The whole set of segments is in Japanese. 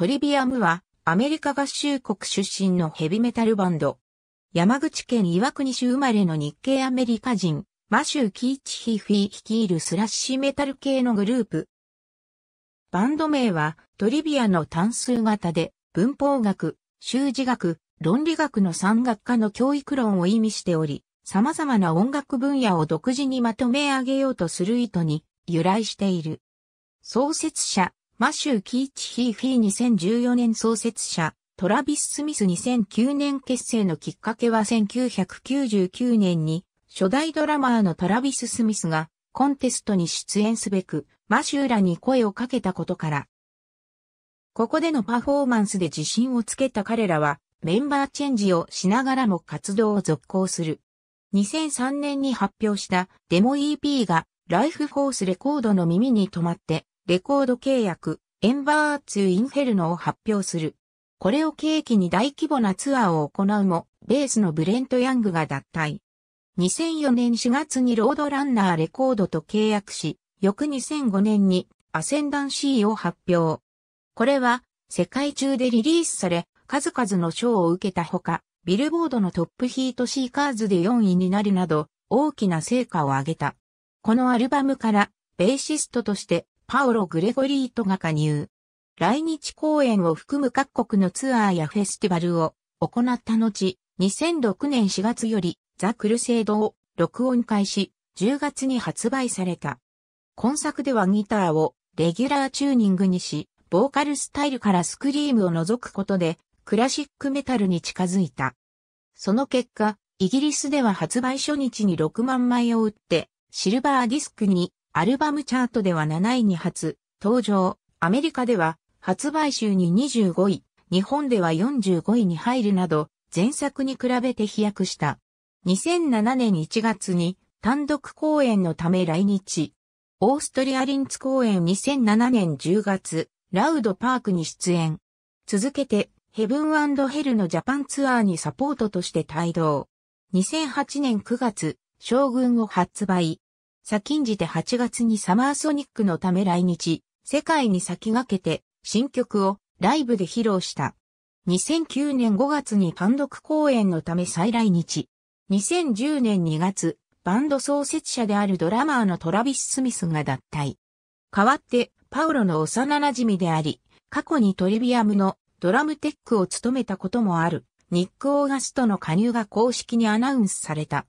トリビアムは、アメリカ合衆国出身のヘビメタルバンド。山口県岩国市生まれの日系アメリカ人、マシュー・キーチヒフィ率いるスラッシュメタル系のグループ。バンド名は、トリビアの単数型で、文法学、修辞学、論理学の三学科の教育論を意味しており、様々な音楽分野を独自にまとめ上げようとする意図に由来している。創設者、マシュー・キーチ・ヒー・フィー2014年創設者、トラビス・スミス2009年結成のきっかけは1999年に、初代ドラマーのトラビス・スミスが、コンテストに出演すべく、マシューらに声をかけたことから。ここでのパフォーマンスで自信をつけた彼らは、メンバーチェンジをしながらも活動を続行する。2003年に発表したデモ EP が、ライフフォースレコードの耳に止まって、レコード契約、エンバーツ・インフェルノを発表する。これを契機に大規模なツアーを行うも、ベースのブレント・ヤングが脱退。2004年4月にロードランナーレコードと契約し、翌2005年にアセンダンシーを発表。これは世界中でリリースされ、数々の賞を受けたほか、ビルボードのトップヒートシーカーズで4位になるなど、大きな成果を上げた。このアルバムから、ベーシストとしてパオロ・グレゴリートが加入。来日公演を含む各国のツアーやフェスティバルを行った後、2006年4月よりザ・クルセイドを録音開始、10月に発売された。今作ではギターをレギュラーチューニングにし、ボーカルスタイルからスクリームを除くことで、クラシックメタルに近づいた。その結果、イギリスでは発売初日に6万枚を売って、シルバーディスクにアルバムチャートでは7位に初登場、アメリカでは発売週に25位、日本では45位に入るなど、前作に比べて飛躍した。2007年1月に単独公演のため来日。オーストリアリンツ公演2007年10月、ラウドパークに出演。続けて、ヘブンヘルのジャパンツアーにサポートとして帯同。2008年9月、将軍を発売。先んじて8月にサマーソニックのため来日、世界に先駆けて新曲をライブで披露した。2009年5月に単独公演のため再来日。2010年2月、バンド創設者であるドラマーのトラビス・スミスが脱退。代わって、パウロの幼馴染であり、過去にトリビアムのドラムテックを務めたこともある、ニック・オーガストの加入が公式にアナウンスされた。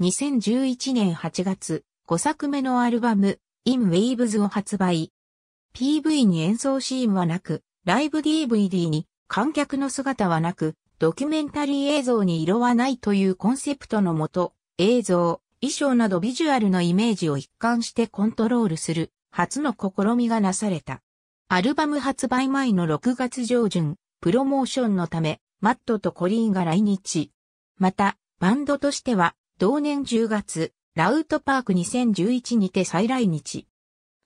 2011年8月、5作目のアルバム、In Waves を発売。PV に演奏シーンはなく、ライブ DVD に観客の姿はなく、ドキュメンタリー映像に色はないというコンセプトのもと、映像、衣装などビジュアルのイメージを一貫してコントロールする、初の試みがなされた。アルバム発売前の6月上旬、プロモーションのため、マットとコリーンが来日。また、バンドとしては、同年10月、ラウトパーク2011にて再来日。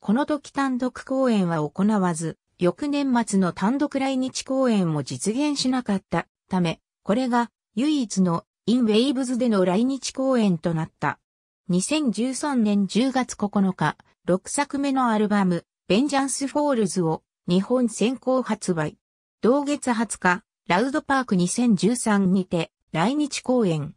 この時単独公演は行わず、翌年末の単独来日公演も実現しなかったため、これが唯一のインウェイブズでの来日公演となった。2013年10月9日、6作目のアルバム、ベンジャンス・フォールズを日本先行発売。同月20日、ラウドパーク2013にて来日公演。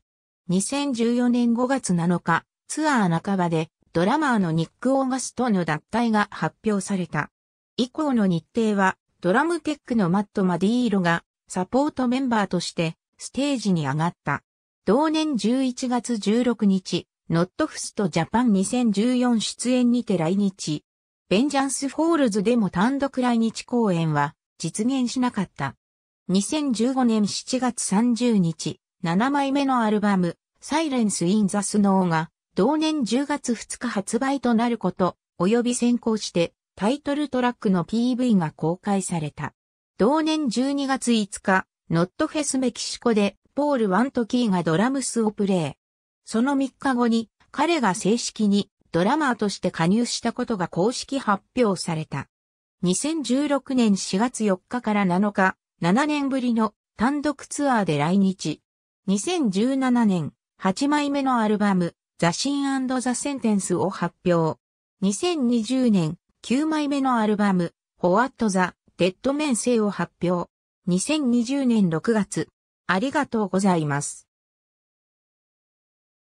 2014年5月7日、ツアー半ばでドラマーのニック・オーガストの脱退が発表された。以降の日程はドラムテックのマット・マディーロがサポートメンバーとしてステージに上がった。同年11月16日、ノットフストジャパン2014出演にて来日。ベンジャンス・フォールズでも単独来日公演は実現しなかった。2015年7月30日、7枚目のアルバム、サイレンス・イン・ザ・スノーが同年10月2日発売となること、及び先行してタイトルトラックの PV が公開された。同年12月5日、ノットフェスメキシコでポール・ワントキーがドラムスをプレイ。その3日後に彼が正式にドラマーとして加入したことが公式発表された。2016年4月4日から7日、7年ぶりの単独ツアーで来日。2017年8枚目のアルバム、ザ・シンザ・センテンスを発表。2020年、9枚目のアルバム、ホワット・ザ・デッド・メンセイを発表。2020年6月。ありがとうございます。